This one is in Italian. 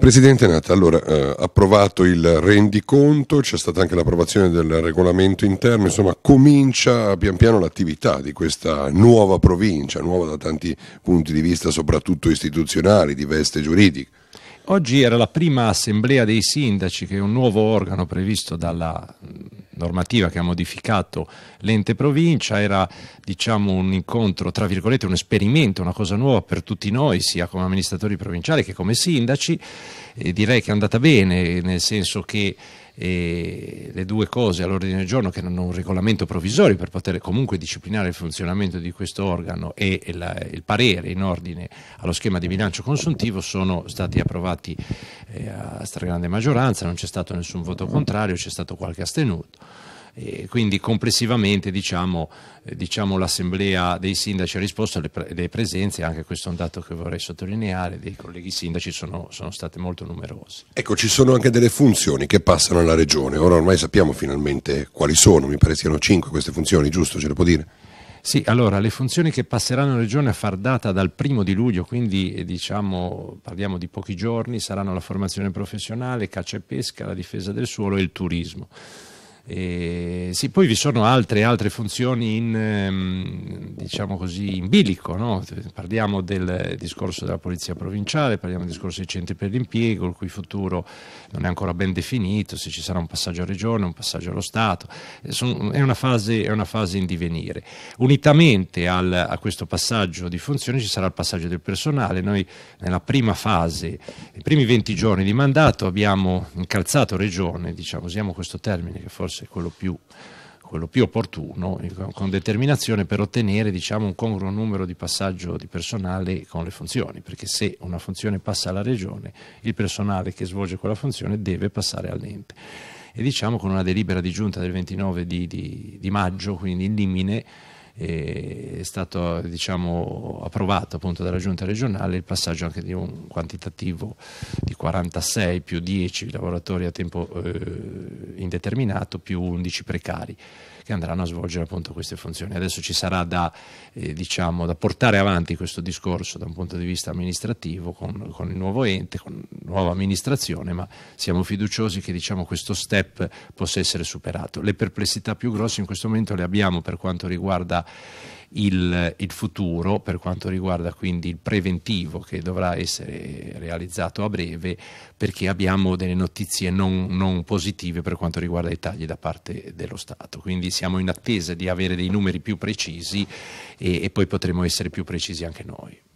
Presidente Nata, allora eh, approvato il rendiconto, c'è stata anche l'approvazione del regolamento interno, insomma comincia pian piano l'attività di questa nuova provincia, nuova da tanti punti di vista soprattutto istituzionali, di veste giuridiche. Oggi era la prima assemblea dei sindaci, che è un nuovo organo previsto dalla normativa che ha modificato l'ente provincia, era diciamo, un incontro, tra virgolette, un esperimento, una cosa nuova per tutti noi, sia come amministratori provinciali che come sindaci, e direi che è andata bene, nel senso che le due cose all'ordine del giorno che erano un regolamento provvisorio per poter comunque disciplinare il funzionamento di questo organo e il, il parere in ordine allo schema di bilancio consuntivo sono stati approvati eh, a stragrande maggioranza, non c'è stato nessun voto contrario, c'è stato qualche astenuto. E quindi complessivamente diciamo, eh, diciamo, l'assemblea dei sindaci ha risposto alle, pre- alle, presenze, anche questo è un dato che vorrei sottolineare, dei colleghi sindaci sono, sono state molto numerose. Ecco, ci sono anche delle funzioni che passano alla regione, ora ormai sappiamo finalmente quali sono, mi pare siano cinque queste funzioni, giusto, ce le può dire? Sì, allora le funzioni che passeranno alla Regione a far data dal primo di luglio, quindi eh, diciamo, parliamo di pochi giorni, saranno la formazione professionale, caccia e pesca, la difesa del suolo e il turismo. E eh, sì, poi vi sono altre, altre funzioni in, ehm, diciamo così, in bilico, no? parliamo del discorso della polizia provinciale, parliamo del discorso dei centri per l'impiego, il cui futuro non è ancora ben definito, se ci sarà un passaggio a regione, un passaggio allo Stato, eh, è, una fase, è una fase in divenire. Unitamente al, a questo passaggio di funzioni ci sarà il passaggio del personale, noi nella prima fase, nei primi 20 giorni di mandato abbiamo incalzato regione, diciamo, usiamo questo termine che forse fosse quello più, quello più opportuno, eh, con determinazione per ottenere diciamo, un congruo numero di passaggio di personale con le funzioni, perché se una funzione passa alla regione, il personale che svolge quella funzione deve passare all'ente. E diciamo con una delibera di giunta del 29 di, di, di maggio, quindi in limine, è stato diciamo, approvato appunto dalla giunta regionale il passaggio anche di un quantitativo di 46 più 10 lavoratori a tempo eh, indeterminato più 11 precari che andranno a svolgere appunto queste funzioni. Adesso ci sarà da, eh, diciamo, da portare avanti questo discorso da un punto di vista amministrativo con, con il nuovo ente, con la nuova amministrazione, ma siamo fiduciosi che diciamo, questo step possa essere superato. Le perplessità più grosse in questo momento le abbiamo per quanto riguarda il, il, futuro, per quanto riguarda quindi il preventivo che dovrà essere realizzato a breve, perché abbiamo delle notizie non, non positive per quanto riguarda i tagli da parte dello Stato. Quindi siamo in attesa di avere dei numeri più precisi e, e poi potremo essere più precisi anche noi.